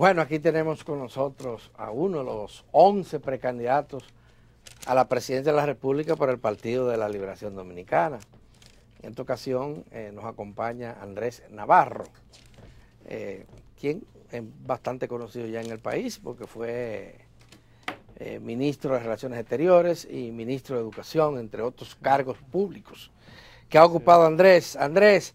Bueno, aquí tenemos con nosotros a uno de los 11 precandidatos a la presidencia de la República por el Partido de la Liberación Dominicana. En esta ocasión eh, nos acompaña Andrés Navarro, eh, quien es bastante conocido ya en el país porque fue eh, ministro de Relaciones Exteriores y ministro de Educación, entre otros cargos públicos que ha ocupado Andrés. Andrés,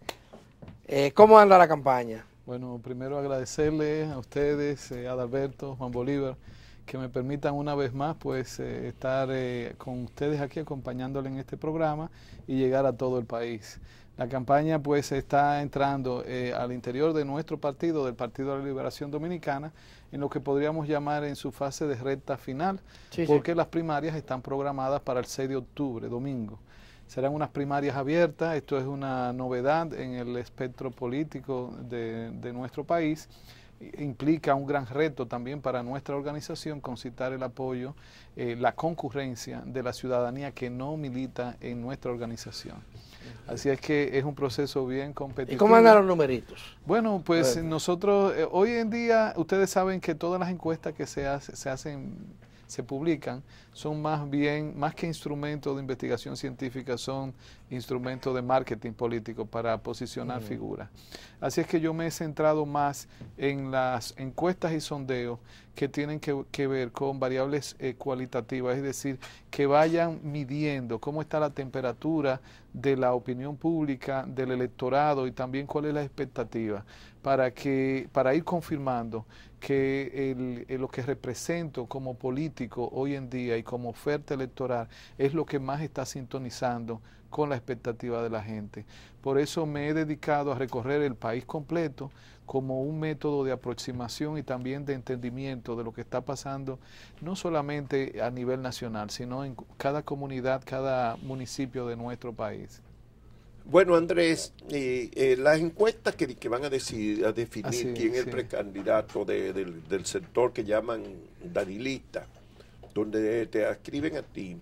¿cómo anda la campaña? Bueno, primero agradecerle a ustedes, eh, a Adalberto, Juan Bolívar, que me permitan una vez más pues eh, estar eh, con ustedes aquí acompañándole en este programa y llegar a todo el país. La campaña pues está entrando al interior de nuestro partido, del Partido de la Liberación Dominicana, en lo que podríamos llamar en su fase de recta final, porque las primarias están programadas para el 6 de octubre, domingo. Serán unas primarias abiertas, esto es una novedad en el espectro político de, nuestro país e implica un gran reto también para nuestra organización concitar el apoyo, eh, la concurrencia de la ciudadanía que no milita en nuestra organización. Así es que es un proceso bien competitivo. ¿Y cómo andan los numeritos? Bueno, pues nosotros eh, hoy en día, ustedes saben que todas las encuestas que se, se hacen se publican son más bien, más que instrumentos de investigación científica, son instrumentos de marketing político para posicionar figuras. Así es que yo me he centrado más en las encuestas y sondeos que tienen que, ver con variables eh, cualitativas, es decir, que vayan midiendo cómo está la temperatura de la opinión pública, del electorado y también cuál es la expectativa para, que, para ir confirmando que eh, lo que represento como político hoy en día y como oferta electoral es lo que más está sintonizando con la expectativa de la gente. Por eso me he dedicado a recorrer el país completo como un método de aproximación y también de entendimiento de lo que está pasando, no solamente a nivel nacional, sino en cada comunidad, cada municipio de nuestro país. Bueno, Andrés, eh, eh, las encuestas que, que, van a, decidir, a definir quién es el precandidato del, sector que llaman danilista, donde te escriben a ti,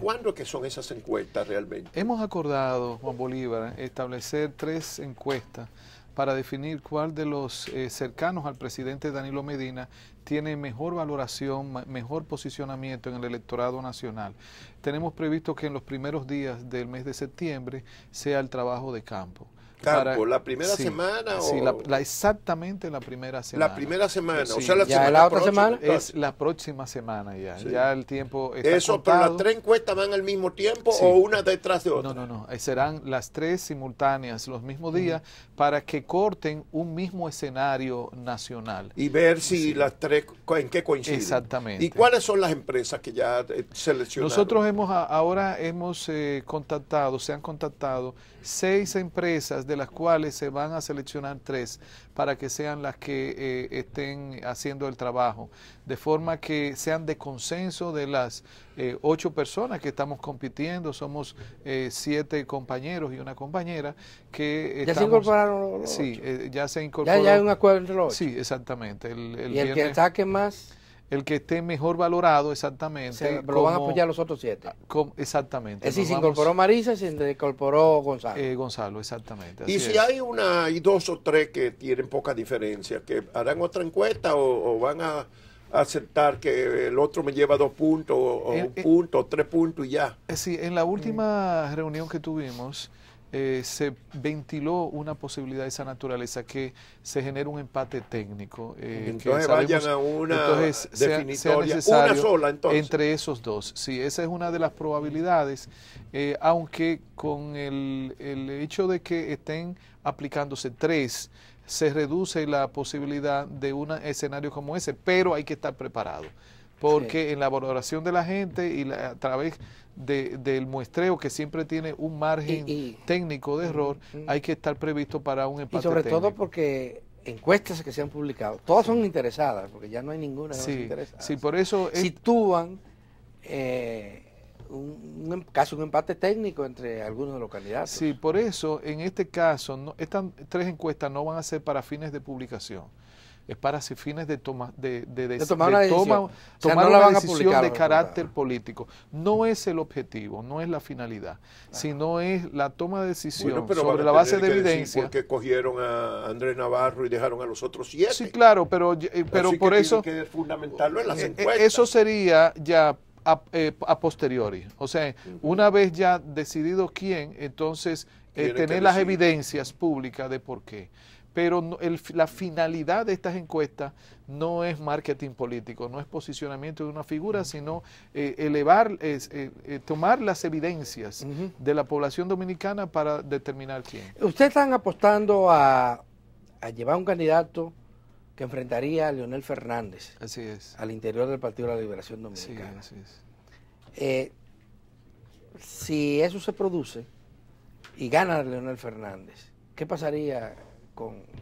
¿cuándo que son esas encuestas realmente? Hemos acordado, Juan Bolívar, establecer tres encuestas para definir cuál de los eh, cercanos al presidente Danilo Medina tiene mejor valoración, mejor posicionamiento en el electorado nacional. Tenemos previsto que en los primeros días del mes de septiembre sea el trabajo de campo. Campo, la primera semana o... la, exactamente la primera semana. La primera semana, o sea, la, semana la otra semana es la próxima semana ya. Ya el tiempo está Eso, pero las tres encuestas van al mismo tiempo o una detrás de otra. No, no, no, eh, serán las tres simultáneas los mismos días para que corten un mismo escenario nacional y ver si las tres en qué coinciden. Exactamente. ¿Y cuáles son las empresas que ya eh, seleccionaron? Nosotros hemos ahora hemos eh, contactado, se han contactado seis empresas de las cuales se van a seleccionar tres para que sean las que eh, estén haciendo el trabajo, de forma que sean de consenso de las eh, ocho personas que estamos compitiendo, somos eh, siete compañeros y una compañera que... Ya se incorporaron los Sí, ya se incorporaron. Ya, hay un acuerdo entre los ocho. Sí, exactamente. El, el y el que ataque más el que esté mejor valorado, exactamente. pero lo van a apoyar los otros siete. exactamente. Es se incorporó Marisa y se incorporó Gonzalo. Eh, Gonzalo, exactamente. y si hay una, y dos o tres que tienen poca diferencia, que harán otra encuesta o, van a aceptar que el otro me lleva dos puntos o, eh, un eh, punto, o tres puntos y ya. Sí, en la última reunión que tuvimos, eh, se ventiló una posibilidad de esa naturaleza, que se genere un empate técnico. Eh, que vayan a una entonces una sola entonces. Entre esos dos, sí, esa es una de las probabilidades, eh, aunque con el, el hecho de que estén aplicándose tres, se reduce la posibilidad de un escenario como ese, pero hay que estar preparado porque en la valoración de la gente y a través del muestreo que siempre tiene un margen técnico de error, mm, mm. hay que estar previsto para un empate. Y sobre todo porque encuestas que se han publicado, todas son interesadas, porque ya no hay ninguna que sí, Sí, por eso sitúan eh, un, em, caso un empate técnico entre algunos de los candidatos. Sí, por eso en este caso estas tres encuestas no van a ser para fines de publicación es para fines de, de, tomar una decisión, de carácter político. No es el objetivo, no es la finalidad, sino es la toma de decisión sobre la base de evidencia. Porque cogieron a Andrés Navarro y dejaron a los otros siete. Sí, claro, pero, eh, pero por eso... Que eh, eh, Eso sería ya a, posteriori. O sea, una vez ya decidido quién, entonces tener las evidencias públicas de por qué. Pero la finalidad de estas encuestas no es marketing político, no es posicionamiento de una figura, sino eh, elevar, eh, eh, tomar las evidencias de la población dominicana para determinar quién. Usted están apostando a, llevar un candidato que enfrentaría a Leonel Fernández. Así es. Al interior del Partido de la Liberación Dominicana. así es. si eso se produce y gana Leonel Fernández, ¿qué pasaría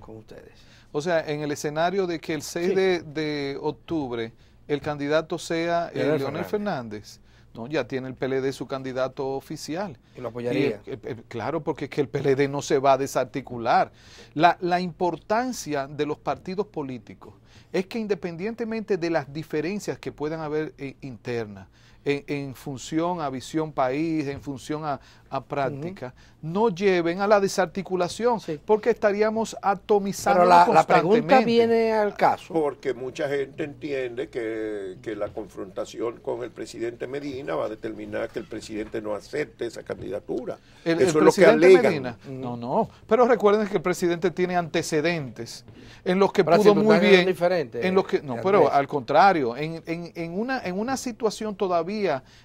con, ustedes. O sea, en el escenario de que el 6 de, octubre el candidato sea el eh, Leonel Fernández. No, ya tiene el PLD su candidato oficial. Y lo apoyaría. claro, porque es que el PLD no se va a desarticular. La, importancia de los partidos políticos es que independientemente de las diferencias que puedan haber eh, internas, en, función a visión país, en función a, práctica, no lleven a la desarticulación, porque estaríamos atomizando. Pero la, pregunta viene al caso. Porque mucha gente entiende que, la confrontación con el presidente Medina va a determinar que el presidente no acepte esa candidatura. Eso es lo que alegan. No, no. Pero recuerden que el presidente tiene antecedentes en los que pudo muy bien. En los que, no, pero al contrario, en, en, en, una, en una situación todavía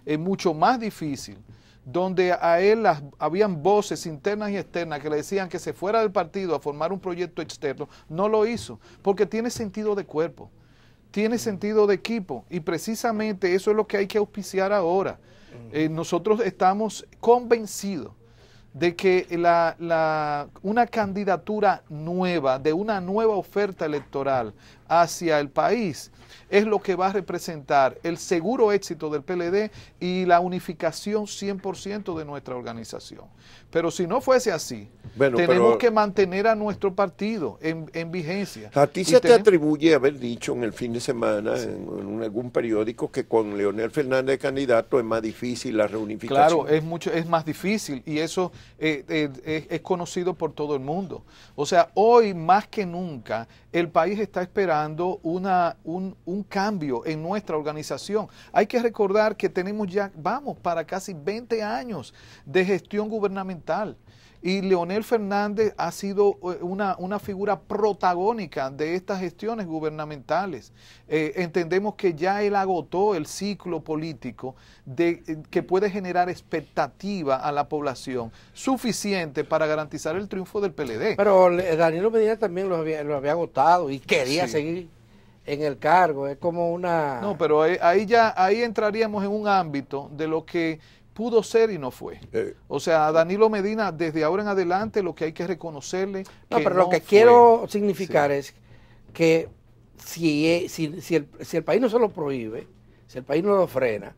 es mucho más difícil, donde a él las, habían voces internas y externas que le decían que se fuera del partido a formar un proyecto externo, no lo hizo, porque tiene sentido de cuerpo, tiene sentido de equipo, y precisamente eso es lo que hay que auspiciar ahora. Eh, nosotros estamos convencidos de que una candidatura nueva, de una nueva oferta electoral hacia el país. Es lo que va a representar el seguro éxito del PLD y la unificación 100% de nuestra organización. Pero si no fuese así, tenemos que mantener a nuestro partido en, en vigencia. A ti se te atribuye haber dicho en el fin de semana en, algún periódico que con Leonel Fernández candidato es más difícil la reunificación. Claro, es, mucho, es más difícil y eso eh, eh, es conocido por todo el mundo. O sea, hoy más que nunca el país está esperando una, un, un, cambio en nuestra organización. Hay que recordar que tenemos ya, vamos, para casi 20 años de gestión gubernamental. Y Leonel Fernández ha sido eh, una, figura protagónica de estas gestiones gubernamentales. Eh, entendemos que ya él agotó el ciclo político de, eh, que puede generar expectativa a la población suficiente para garantizar el triunfo del PLD. Pero Daniel Medina también lo había, agotado y quería seguir en el cargo, es como una... No, pero ahí, ahí, ya, ahí entraríamos en un ámbito de lo que pudo ser y no fue. Eh, o sea, a Danilo Medina, desde ahora en adelante, lo que hay que reconocerle. No, pero lo que quiero significar es que si, e, si, el, país no se lo prohíbe, si el país no lo frena,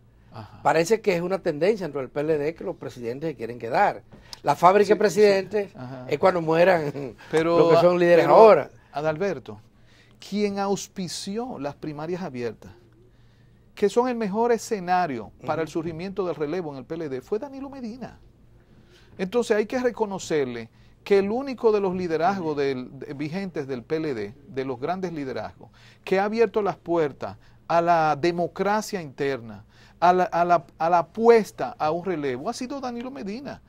parece que es una tendencia entre el PLD que los presidentes quieren quedar. La fábrica de presidentes es cuando mueran los que son líderes ahora. Adalberto, ¿quién auspició las primarias abiertas que son el mejor escenario para el surgimiento del relevo en el PLD fue Danilo Medina. Entonces hay que reconocerle que el único de los liderazgos vigentes del PLD, de los grandes liderazgos, que ha abierto las puertas a la democracia interna, a la, a a apuesta a un relevo, ha sido Danilo Medina.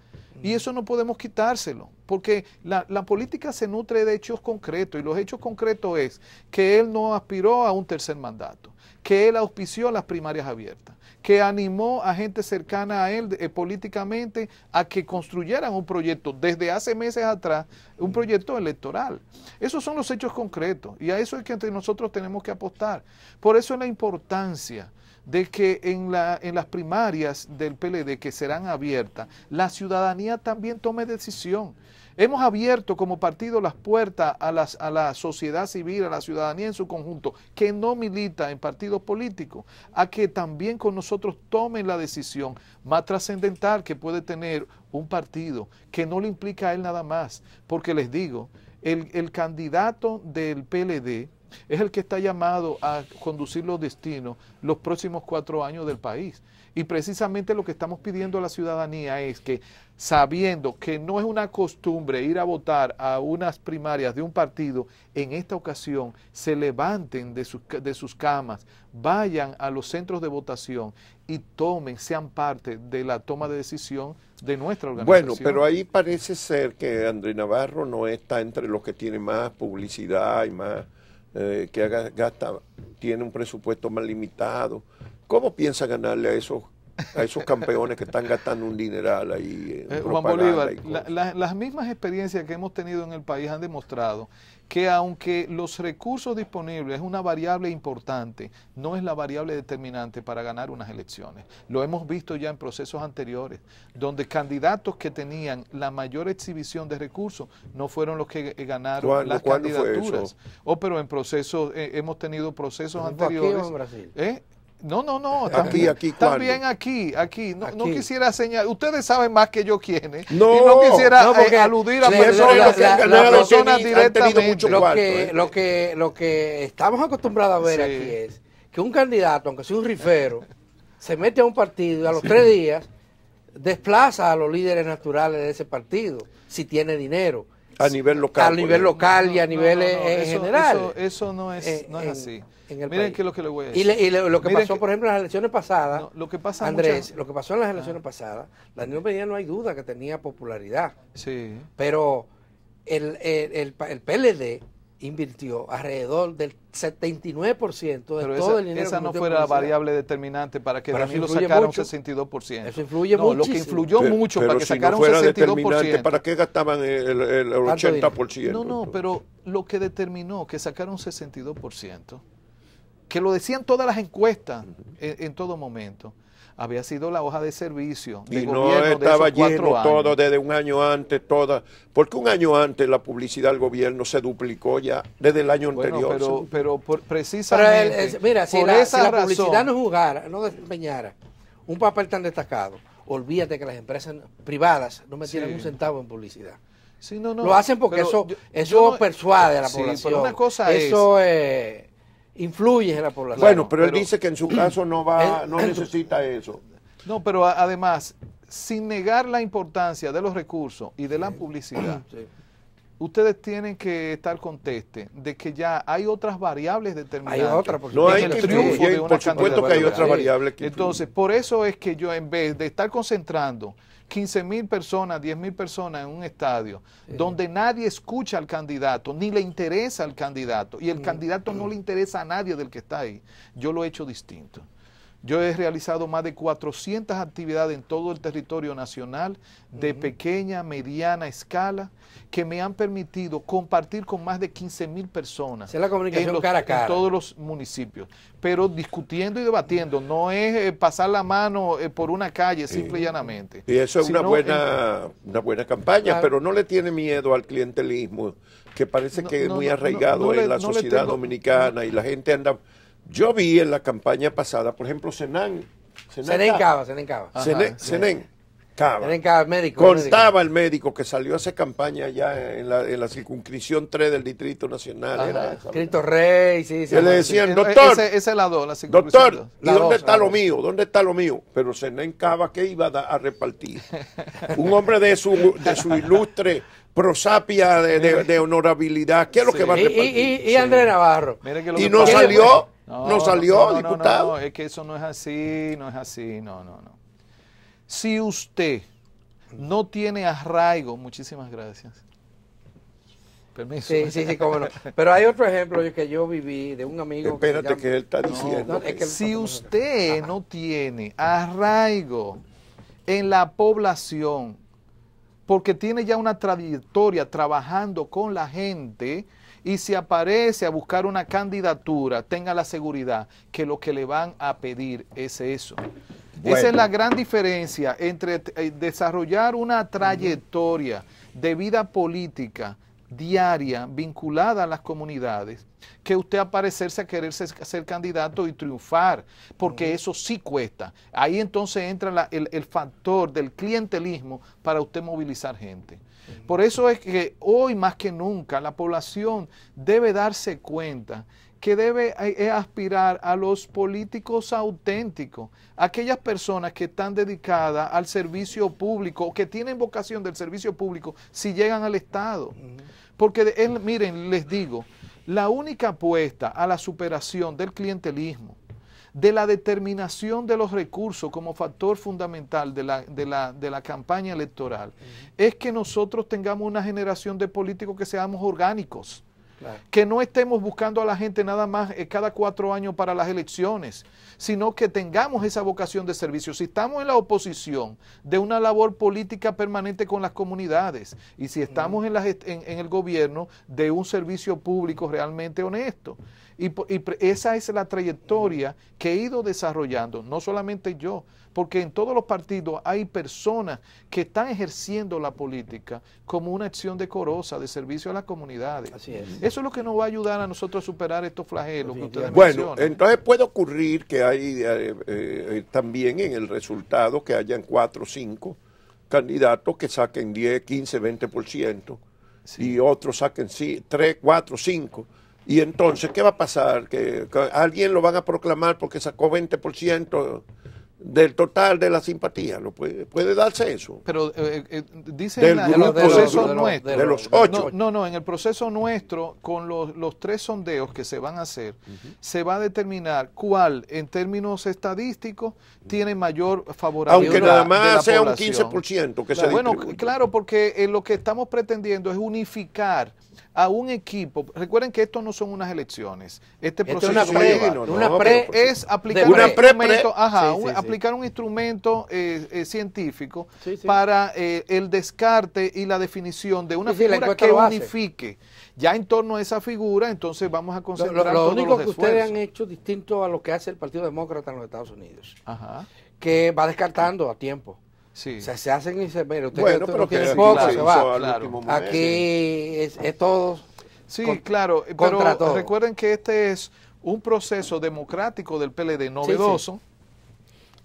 Y eso no podemos quitárselo, porque la, la, política se nutre de hechos concretos y los hechos concretos es que él no aspiró a un tercer mandato que él auspició las primarias abiertas, que animó a gente cercana a él eh, políticamente a que construyeran un proyecto desde hace meses atrás, un proyecto electoral. Esos son los hechos concretos y a eso es que entre nosotros tenemos que apostar. Por eso es la importancia de que en, en las primarias del PLD que serán abiertas, la ciudadanía también tome decisión. Hemos abierto como partido las puertas a, la sociedad civil, a la ciudadanía en su conjunto, que no milita en partidos políticos, a que también con nosotros tomen la decisión más trascendental que puede tener un partido, que no le implica a él nada más. Porque les digo, el, el candidato del PLD es el que está llamado a conducir los destinos los próximos cuatro años del país. Y precisamente lo que estamos pidiendo a la ciudadanía es que, sabiendo que no es una costumbre ir a votar a unas primarias de un partido, en esta ocasión se levanten de sus, de sus camas, vayan a los centros de votación y tomen, sean parte de la toma de decisión de nuestra organización. Bueno, pero ahí parece ser que André Navarro no está entre los que tiene más publicidad y más, eh, que gasta, tiene un presupuesto más limitado ¿Cómo piensa ganarle a esos, a esos campeones que están gastando un dineral ahí? En eh, Juan Bolívar, las mismas experiencias que hemos tenido en el país han demostrado que aunque los recursos disponibles es una variable importante, no es la variable determinante para ganar unas elecciones. Lo hemos visto ya en procesos anteriores, donde candidatos que tenían la mayor exhibición de recursos no fueron los que ganaron las candidaturas. O oh, pero en procesos eh, hemos tenido procesos anteriores. en Brasil? ¿eh? No, no, no. También aquí, aquí, también aquí, aquí. No, no quisiera señalar. Ustedes saben más que yo quiénes. No, y no quisiera eh, aludir a personas, directamente. Lo que, lo, que, lo que estamos acostumbrados a ver aquí es que un candidato, aunque sea un rifero, se mete a un partido y a los tres días desplaza a los líderes naturales de ese partido, si tiene dinero a nivel local. A nivel local y a nivel eh, general. Eso, eso, no es, eh, es así. Miren qué es lo que le voy a decir. Y, lo que pasó, por ejemplo, en las elecciones pasadas, lo que pasa Andrés, lo que pasó en las elecciones ah. pasadas pasadas, Unión Medina no hay duda que tenía popularidad. Sí. Pero el, el, el PLD invirtió alrededor del 79% de todo esa, el dinero. Esa no fuera la variable determinante para que pero lo sacara un 62%. Eso influye mucho. Lo que influyó mucho para que si sacara no fuera un 62%. Determinante, ¿Para qué gastaban el, 80%? No, no, pero lo que determinó que sacara un 62%, que lo decían todas las encuestas en todo momento, había sido la hoja de servicio de y no estaba de lleno todo desde un año antes toda porque un año antes la publicidad del gobierno se duplicó ya desde el año anterior pero, pero por, precisamente mira si, la, publicidad no jugara no desempeñara un papel tan destacado olvídate que las empresas privadas no metieran un centavo en publicidad sí, no, no, lo hacen porque eso eso persuade a la población una cosa eso es influye en la población. Bueno, pero, él dice que en su caso no va, no necesita eso. No, pero además, sin negar la importancia de los recursos y de la publicidad, ustedes tienen que estar conteste de que ya hay otras variables determinadas. Hay otras, No hay triunfo por supuesto que hay otras variables. Entonces, por eso es que yo en vez de estar concentrando 15 mil personas, 10 mil personas en un estadio, donde nadie escucha al candidato, ni le interesa al candidato, y el mm. candidato no le interesa a nadie del que está ahí, yo lo he hecho distinto. Yo he realizado más de 400 actividades en todo el territorio nacional, de pequeña, mediana escala, que me han permitido compartir con más de 15 mil personas. en todos los municipios. Pero discutiendo y debatiendo, no es eh, pasar la mano eh, por una calle, simple y, llanamente. Y eso es una buena, una buena campaña, pero no le tiene miedo al clientelismo, que parece que es muy arraigado en la sociedad dominicana y la gente anda yo vi en la campaña pasada, por ejemplo, Senán. Senén Cava, Senén Cava. Cava. médico. Contaba el médico que salió a esa campaña ya en la, en la circunscripción 3 del Distrito Nacional. Cristo Rey, sí, sí. le decían, doctor. Ese, la doctor, ¿y dónde está lo mío? ¿Dónde está lo mío? Pero Senén Cava, ¿qué iba a, repartir? Un hombre de su, de su ilustre prosapia de, honorabilidad. ¿Qué es lo que va a repartir? Y, y, André Navarro. Y no salió no, salió diputado. No, es que eso no es así, no es así, no, no, no. Si usted no tiene arraigo, muchísimas gracias. Permiso. Sí, sí, sí, cómo no. Pero hay otro ejemplo que yo viví de un amigo. Espérate que, él está diciendo. si usted no tiene arraigo en la población, porque tiene ya una trayectoria trabajando con la gente, y si aparece a buscar una candidatura, tenga la seguridad que lo que le van a pedir es eso. Esa es la gran diferencia entre eh, desarrollar una trayectoria de vida política diaria vinculada a las comunidades que usted aparecerse a querer ser, candidato y triunfar, porque eso sí cuesta. Ahí entonces entra el, factor del clientelismo para usted movilizar gente. Por eso es que hoy más que nunca la población debe darse cuenta que debe eh, eh, aspirar a los políticos auténticos, aquellas personas que están dedicadas al servicio público, que tienen vocación del servicio público si llegan al Estado. Porque, él, miren, les digo, la única apuesta a la superación del clientelismo, de la determinación de los recursos como factor fundamental de la, de la, de la campaña electoral, es que nosotros tengamos una generación de políticos que seamos orgánicos, que no estemos buscando a la gente nada más eh, cada cuatro años para las elecciones, sino que tengamos esa vocación de servicio. Si estamos en la oposición de una labor política permanente con las comunidades y si estamos en el gobierno de un servicio público realmente honesto. Y, esa es la trayectoria que he ido desarrollando, no solamente yo, porque en todos los partidos hay personas que están ejerciendo la política como una acción decorosa de servicio a las comunidades. Eso es lo que nos va a ayudar a nosotros a superar estos flagelos que ustedes Bueno, entonces puede ocurrir que hay eh, eh, también en el resultado que hayan cuatro o cinco candidatos que saquen 10, 15, 20%. ciento Y otros saquen 3, 4, 5 y entonces, ¿qué va a pasar? ¿Que, alguien lo van a proclamar porque sacó 20% del total de la simpatía? ¿Lo puede, puede darse eso? Pero eh, eh, dice en, el proceso los, nuestro. De los, ocho. No, no, en el proceso nuestro, con los, los tres sondeos que se van a hacer, se va a determinar cuál, en términos estadísticos, tiene mayor favorabilidad. Aunque nada más sea un 15% que Bueno, claro, porque eh, lo que estamos pretendiendo es unificar a un equipo. Recuerden que esto no son unas elecciones. Este proceso es, aplicar un instrumento, aplicar un instrumento científico para eh, el descarte y la definición de una figura que unifique. Ya en torno a esa figura, entonces vamos a concentrar lo, único que ustedes han hecho distinto a lo que hace el Partido Demócrata en los Estados Unidos, que va descartando a tiempo se hacen y se... Pero pero que poco, se va. Aquí es, todo... Sí, claro, pero recuerden que este es un proceso democrático del PLD novedoso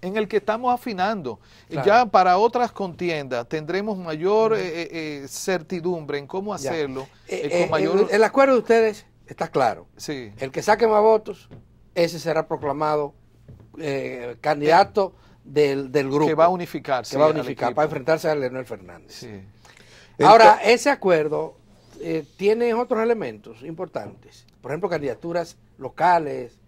en el que estamos afinando. Ya para otras contiendas tendremos mayor eh, eh, eh, certidumbre en cómo hacerlo. el, acuerdo de ustedes está claro. El que saque más votos, ese será proclamado candidato del, grupo. Que va a unificarse Que va a unificar para enfrentarse a Leonel Fernández. Ahora, ese acuerdo eh, tiene otros elementos importantes. Por ejemplo, candidaturas locales.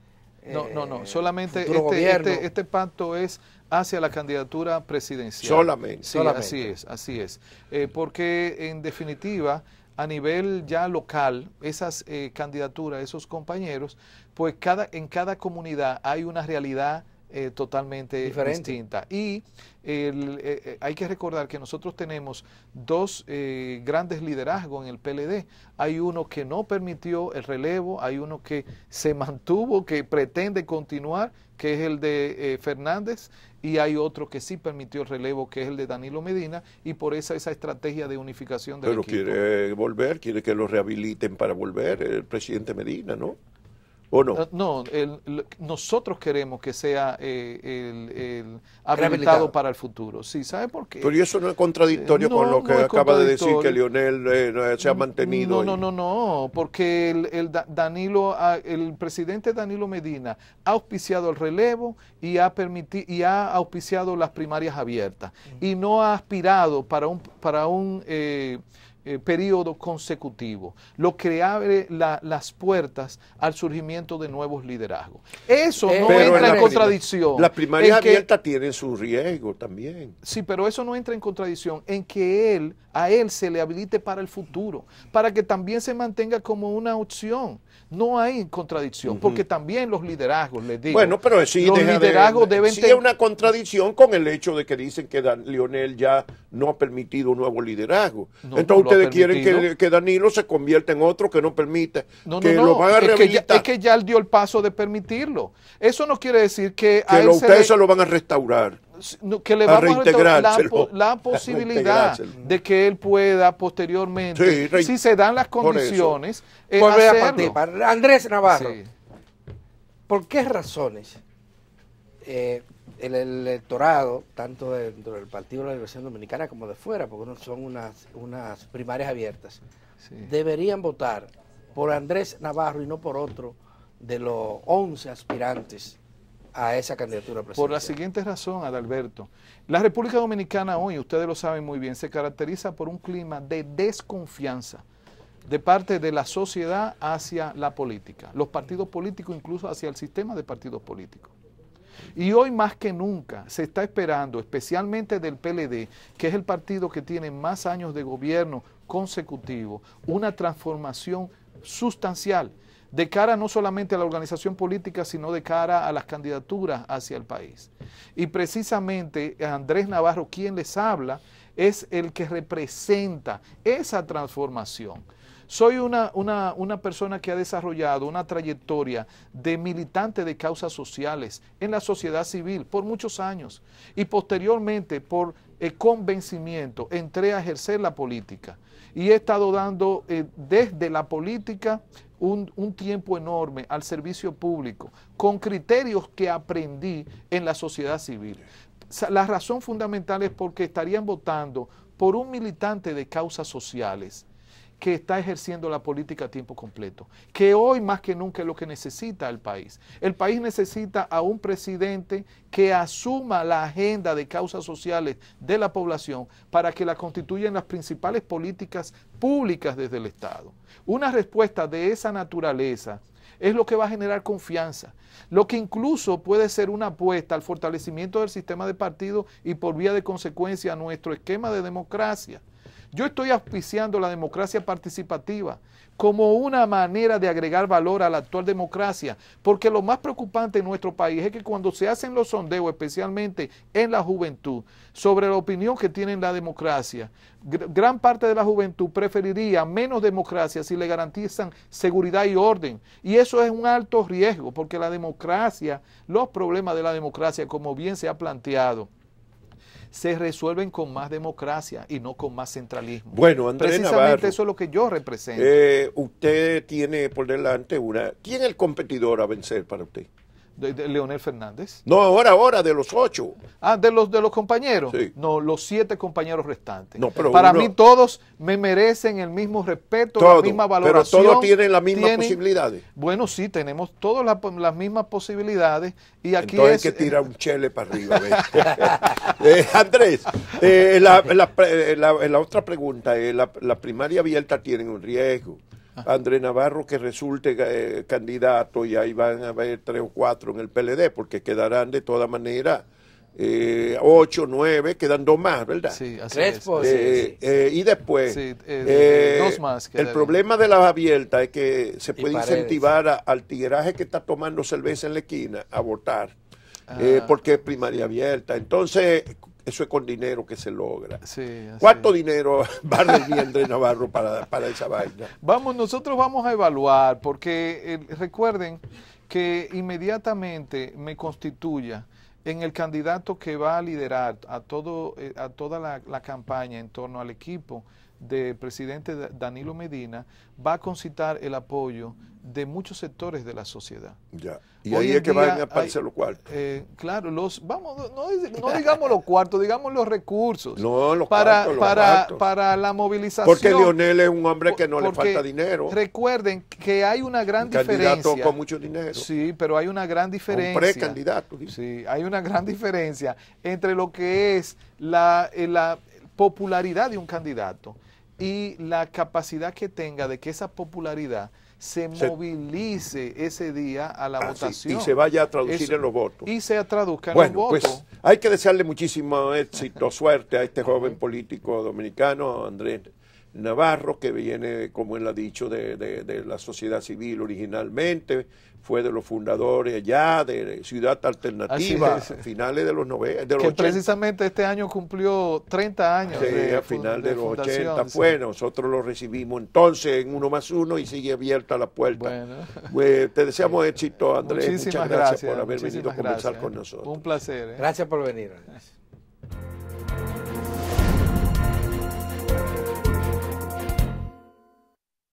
No, no, no. Eh, solamente este, este, este, pacto es hacia la candidatura presidencial. Solamente. Sí, así es, así es. Eh, porque en definitiva, a nivel ya local, esas candidaturas, esos compañeros, pues cada, en cada comunidad hay una realidad eh, totalmente distinta. Y eh, eh, hay que recordar que nosotros tenemos dos grandes liderazgos en el PLD. Hay uno que no permitió el relevo, hay uno que se mantuvo, que pretende continuar, que es el de Fernández, y hay otro que sí permitió el relevo, que es el de Danilo Medina, y por esa esa estrategia de unificación de Pero quiere volver, quiere que lo rehabiliten para volver el presidente Medina, ¿no? no? Eh, nosotros queremos que sea eh, el, habilitado para el futuro. Sí, ¿sabe por qué? Pero eso no es contradictorio eh, con lo que acaba de decir que Lionel se ha mm, mantenido. No, no, no, no, porque el, Danilo, el presidente Danilo Medina ha auspiciado el relevo y ha permitido y ha auspiciado las primarias abiertas mm. y no ha aspirado para un para un eh, periodo consecutivo, lo que abre las puertas al surgimiento de nuevos liderazgos. Eso no entra en, contradicción. Las primarias abiertas tienen su riesgo también. Sí, pero eso no entra en contradicción en que él, a él se le habilite para el futuro, para que también se mantenga como una opción. No hay contradicción, porque también los liderazgos, les digo. Bueno, pero sí, los de, deben sí una contradicción con el hecho de que dicen que Dan, Lionel ya no ha permitido un nuevo liderazgo. Entonces ustedes quieren que, Danilo se convierta en otro que no permite, que lo van a es que, ya, es que ya él dio el paso de permitirlo. Eso no quiere decir que... a ustedes se lo van a restaurar que le va a la, la, posibilidad de que él pueda posteriormente, si se dan las condiciones, eh, volver a Andrés Navarro, ¿por qué razones eh, el electorado, tanto dentro del Partido de la Liberación Dominicana como de fuera, porque son unas, unas primarias abiertas, deberían votar por Andrés Navarro y no por otro de los 11 aspirantes a esa candidatura presidencial. Por la siguiente razón, Adalberto. La República Dominicana hoy, ustedes lo saben muy bien, se caracteriza por un clima de desconfianza de parte de la sociedad hacia la política, los partidos políticos, incluso hacia el sistema de partidos políticos. Y hoy más que nunca se está esperando, especialmente del PLD, que es el partido que tiene más años de gobierno consecutivo, una transformación sustancial de cara no solamente a la organización política, sino de cara a las candidaturas hacia el país. Y precisamente Andrés Navarro, quien les habla, es el que representa esa transformación. Soy una, una, una, persona que ha desarrollado una trayectoria de militante de causas sociales en la sociedad civil por muchos años y posteriormente por eh, con convencimiento, entré a ejercer la política y he estado dando eh, desde la política un, un, tiempo enorme al servicio público, con criterios que aprendí en la sociedad civil. La razón fundamental es porque estarían votando por un militante de causas sociales que está ejerciendo la política a tiempo completo, que hoy más que nunca es lo que necesita el país. El país necesita a un presidente que asuma la agenda de causas sociales de la población para que la constituyan las principales políticas públicas desde el Estado. Una respuesta de esa naturaleza es lo que va a generar confianza, lo que incluso puede ser una apuesta al fortalecimiento del sistema de partido y por vía de consecuencia a nuestro esquema de democracia. Yo estoy auspiciando la democracia participativa como una manera de agregar valor a la actual democracia, porque lo más preocupante en nuestro país es que cuando se hacen los sondeos, especialmente en la juventud, sobre la opinión que tienen la democracia, gran parte de la juventud preferiría menos democracia si le garantizan seguridad y orden. Y eso es un alto riesgo, porque la democracia, los problemas de la democracia, como bien se ha planteado, se resuelven con más democracia y no con más centralismo. Bueno, Andrés Precisamente eso es lo que yo represento. Eh, usted tiene por delante una... ¿Quién es el competidor a vencer para usted? De, Leonel Fernández. No, ahora, ahora, de los ocho. Ah, de los, de los compañeros. No, los siete compañeros restantes. No, Para mí todos me merecen el mismo respeto, la misma valoración. Pero todos tienen las mismas posibilidades. Bueno, sí, tenemos todas las mismas posibilidades. Y aquí es, hay que eh, tirar un chele para arriba. Eh, Andrés, eh, la, la, otra pregunta, es, la, primaria abierta tiene un riesgo. Ah. André Navarro que resulte eh, candidato y ahí van a haber tres o cuatro en el PLD, porque quedarán de toda manera eh, ocho, nueve, quedan dos más, ¿verdad? Sí, así es. Eh, y después, dos más. El problema de las abiertas es que se puede incentivar al tiraje que está tomando cerveza en la esquina a votar, ah. porque es primaria abierta. Entonces, eso es con dinero que se logra. ¿Cuánto dinero va a venir Andrés Navarro para, para esa vaina? Vamos, nosotros vamos a evaluar, porque eh, recuerden que inmediatamente me constituya en el candidato que va a liderar a, todo, eh, a toda la campaña en torno al equipo del presidente Danilo Medina va a concitar el apoyo de muchos sectores de la sociedad. Ya. Y ahí es que van a aparecer los cuartos. Eh, claro, los vamos, no, digamos los cuartos, digamos los recursos. No, para, para, para, la movilización. Porque Lionel es un hombre que no le falta dinero. Recuerden que hay una gran un diferencia. Candidato con mucho dinero. Sí, pero hay una gran diferencia. Un precandidato. ¿sí? sí, hay una gran diferencia entre lo que es la eh, popularidad de un candidato y la capacidad que tenga de que esa popularidad se, movilice ese día a la ah, votación. y se vaya a traducir en los votos. Y se traduzca en los pues, votos. Pues, hay que desearle muchísimo éxito, suerte a este joven político dominicano, Andrés Navarro, que viene, como él ha dicho, de, la sociedad civil originalmente, fue de los fundadores ya de Ciudad Alternativa, finales de los 90. que precisamente este año cumplió 30 años. Sí, a final de, los 80 Bueno, pues, nosotros lo recibimos entonces en uno más uno y sigue abierta la puerta. Bueno. Pues, te deseamos éxito, Andrés. Muchísimas gracias, por haber venido a conversar con nosotros. Un placer. ¿eh? Gracias por venir.